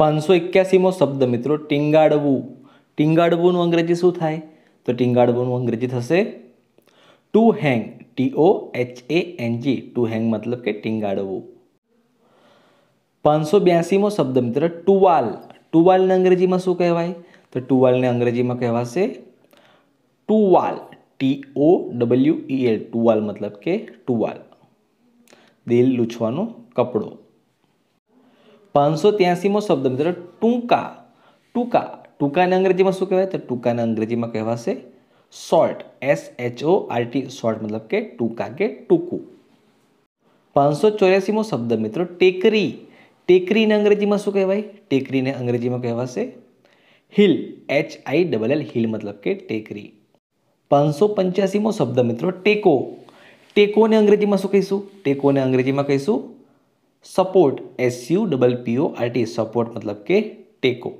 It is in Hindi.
581મો શબ્દ મિત્રો ટિંગાડવું ટિંગાડવું નું અંગ્રેજી શું થાય તો ટિંગાડવું નું અંગ્રેજી થશે to hang T O H A N G to hang મતલબ કે ટિંગાડવું 582મો શબ્દ મિત્રો ટુવાલ ટુવાલ ને અંગ્રેજી માં શું કહેવાય તો ટુવાલ ને અંગ્રેજી માં કહેવાશે ટુવાલ T O W E L ટુવાલ મતલબ કે ટુવાલ દેલ લુછવાનો કપડું पांच सौ मो शब्द मित्र टूका टूका टूका ने अंग्रेजी में शू कहवा तो टूका ने अंग्रेजी में कहवा से salt S H O R T salt मतलब के टूका के टूकू पांच सौ चौरासी मो शब्द मित्र टेकरी टेकरी ने अंग्रेजी में शू कहवा टेकरी ने अंग्रेजी में कहवा से hill H I double L hill मतलब के टेकरी पांच सौ पंचासी मो शब्द मित्रों टेको टेको ने अंग्रेजी में शू कहीशू टेको ने अंग्रेजी में कहीशू support S U double P O R T support मतलब के टेको